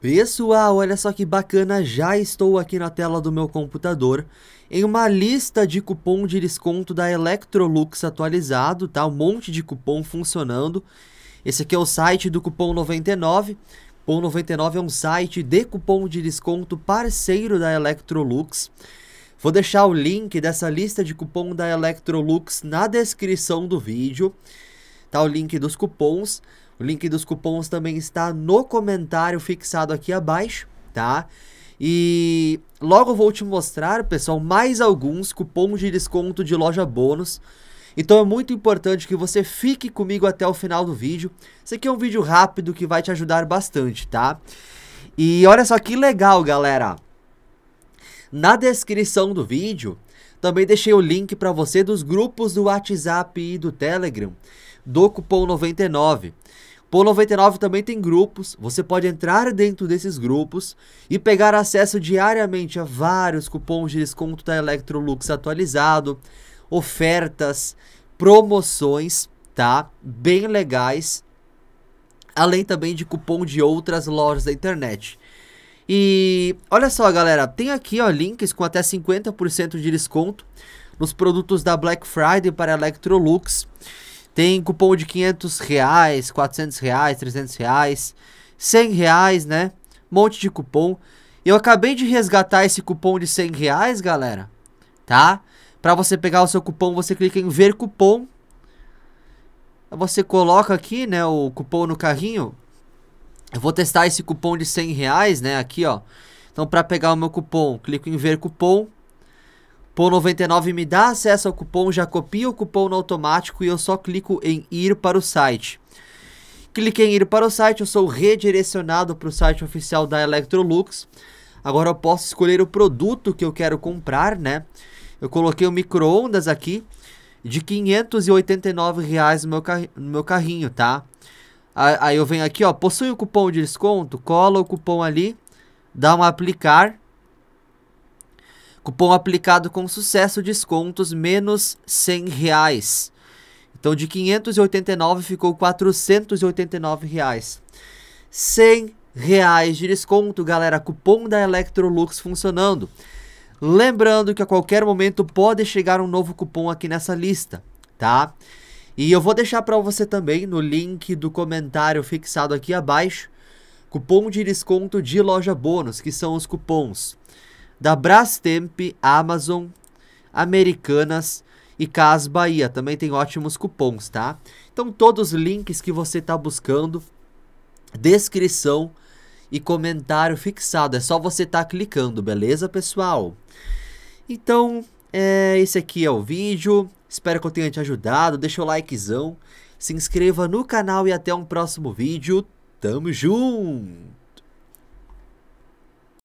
Pessoal, olha só que bacana, já estou aqui na tela do meu computador em uma lista de cupom de desconto da Electrolux atualizado, tá? Um monte de cupom funcionando. Esse aqui é o site do cupom 99. Cupom 99 é um site de cupom de desconto parceiro da Electrolux. Vou deixar o link dessa lista de cupom da Electrolux na descrição do vídeo. Tá o link dos cupons. O link dos cupons também está no comentário fixado aqui abaixo, tá? E logo vou te mostrar, pessoal, mais alguns cupons de desconto de loja bônus. Então é muito importante que você fique comigo até o final do vídeo. Esse aqui é um vídeo rápido que vai te ajudar bastante, tá? E olha só que legal, galera. Na descrição do vídeo, também deixei o link para você dos grupos do WhatsApp e do Telegram do cupom 99. Por 99 também tem grupos, você pode entrar dentro desses grupos e pegar acesso diariamente a vários cupons de desconto da Electrolux atualizado, ofertas, promoções, tá? Bem legais. Além também de cupom de outras lojas da internet. E olha só, galera, tem aqui ó, links com até 50% de desconto nos produtos da Black Friday para Electrolux. Tem cupom de 500 reais, 400 reais, 300 reais, 100 reais, né? Um monte de cupom. Eu acabei de resgatar esse cupom de 100 reais, galera. Tá? Para você pegar o seu cupom, você clica em ver cupom. Você coloca aqui, né, o cupom no carrinho. Eu vou testar esse cupom de 100 reais, né, aqui, ó. Então, para pegar o meu cupom, clico em ver cupom. Cupom99 me dá acesso ao cupom, já copia o cupom no automático e eu só clico em ir para o site. Cliquei em ir para o site, eu sou redirecionado para o site oficial da Electrolux. Agora eu posso escolher o produto que eu quero comprar, né? Eu coloquei o micro-ondas aqui de 589 reais no meu, no meu carrinho, tá? Aí eu venho aqui, ó, possui o cupom de desconto, cola o cupom ali, dá um aplicar Cupom aplicado com sucesso, descontos menos 100 reais. Então de 589 ficou 489 reais. 100 reais de desconto, galera. Cupom da Electrolux funcionando. Lembrando que a qualquer momento pode chegar um novo cupom aqui nessa lista, tá? E eu vou deixar para você também no link do comentário fixado aqui abaixo, cupom de desconto de loja bônus, que são os cupons da Brastemp, Amazon, Americanas e Cas Bahia. Também tem ótimos cupons, tá? Então todos os links que você está buscando, descrição e comentário fixado. É só você estar tá clicando, beleza, pessoal? Então, é, esse aqui é o vídeo. Espero que eu tenha te ajudado. Deixa o likezão. Se inscreva no canal e até um próximo vídeo. Tamo junto!